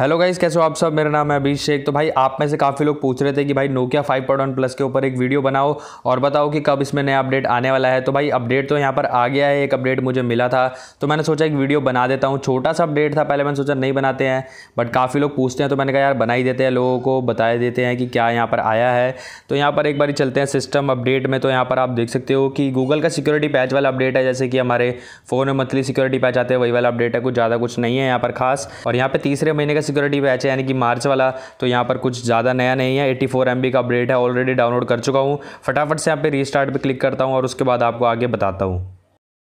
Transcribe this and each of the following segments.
hello guys कैसे हो आप सब मेरा नाम है अभिषेक तो भाई आप में से काफ़ी लोग पूछ रहे थे कि भाई नोकिया फाइव वन प्लस के ऊपर एक वीडियो बनाओ और बताओ कि कब इसमें नया अपडेट आने वाला है तो भाई अपडेट तो यहाँ पर आ गया है एक अपडेट मुझे मिला था तो मैंने सोचा एक वीडियो बना देता हूँ छोटा सा अपडेट था पहले मैंने सोचा नहीं बनाते हैं बट काफ़ी लोग पूछते हैं तो मैंने कहा यार बना ही देते हैं लोगों को बता देते हैं कि क्या यहाँ पर आया है तो यहाँ पर एक बार चलते हैं सिस्टम अपडेट में तो यहाँ पर आप देख सकते हो कि गूगल का सिक्योरिटी पैच वाला अपडेट है जैसे कि हमारे फ़ोन में मंथली सिक्योरिटी पैच आते हैं वही वाला अपडेट है कुछ ज़्यादा कुछ नहीं है यहाँ पर खास और यहाँ पर तीसरे महीने का सिक्योरिटी बैच है यानी कि मार्च वाला तो यहाँ पर कुछ ज़्यादा नया नहीं है एट्टी फोर का अपडेट है ऑलरेडी डाउनलोड कर चुका हूँ फटाफट से यहाँ पर रीस्टार्ट पर क्लिक करता हूँ और उसके बाद आपको आगे बताता हूँ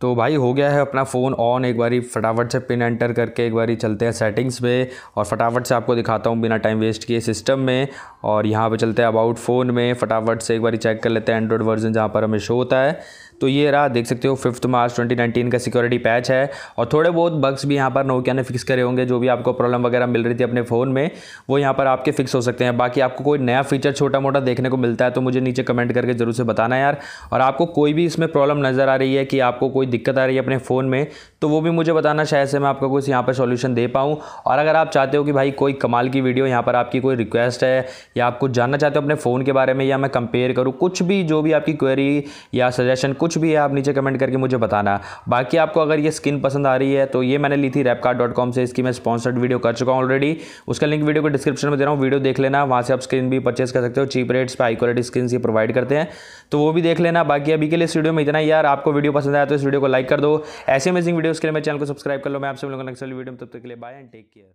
तो भाई हो गया है अपना फ़ोन ऑन एक बारी फटाफट से पिन एंटर करके एक बारी चलते हैं सेटिंग्स पे और फटाफट से आपको दिखाता हूँ बिना टाइम वेस्ट किए सिस्टम में और यहाँ पे चलते हैं अबाउट फ़ोन में फटाफट से एक बारी चेक कर लेते हैं एंड्रॉयड वर्जन जहाँ पर हमें शो होता है तो ये रहा देख सकते हो फिफ्थ मार्च 2019 का सिक्योरिटी पैच है और थोड़े बहुत बग्स भी यहाँ पर नोकिया ने फिक्स करे होंगे जो भी आपको प्रॉब्लम वगैरह मिल रही थी अपने फ़ोन में वो यहाँ पर आपके फिक्स हो सकते हैं बाकी आपको कोई नया फीचर छोटा मोटा देखने को मिलता है तो मुझे नीचे कमेंट करके ज़रूर से बताना यार और आपको कोई भी इसमें प्रॉब्लम नज़र आ रही है कि आपको कोई दिक्कत आ रही है अपने फ़ोन में तो वो भी मुझे बताना शायद से मैं आपको कुछ यहाँ पर सोल्यूशन दे पाऊँ और अगर आप चाहते हो कि भाई कोई कमाल की वीडियो यहाँ पर आपकी कोई रिक्वेस्ट है या आप कुछ जानना चाहते हो अपने फ़ोन के बारे में या मैं कंपेयर करूँ कुछ भी जो भी आपकी क्वेरी या सजेशन कुछ कुछ भी है आप नीचे कमेंट करके मुझे बताना बाकी आपको अगर ये स्किन पसंद आ रही है तो ये मैंने ली थी रेपकार्ड से इसकी मैं स्पॉन्सर्ड वीडियो कर चुका हूँ ऑलरेडी उसका लिंक वीडियो को डिस्क्रिप्शन में दे रहा हूँ वीडियो देख लेना वहाँ से आप स्क्रीन भी परचेज कर सकते हो चीप रेट्स पर हाई क्वालिटी स्क्रीन ये प्रोवाइड करते हैं तो वो भी देख लेना बाकी अभी के लिए इस वीडियो में इतना यार आपको वीडियो पसंद आया तो इस वीडियो को लाइक कर दो ऐसे अमेजिंग वीडियो के लिए मैं चैनल को सब्सक्राइब कर लो मैं आपसे मिलूंगा नेक्स्ट वीडियो में तब तक के लिए बाय एंड टेक केयर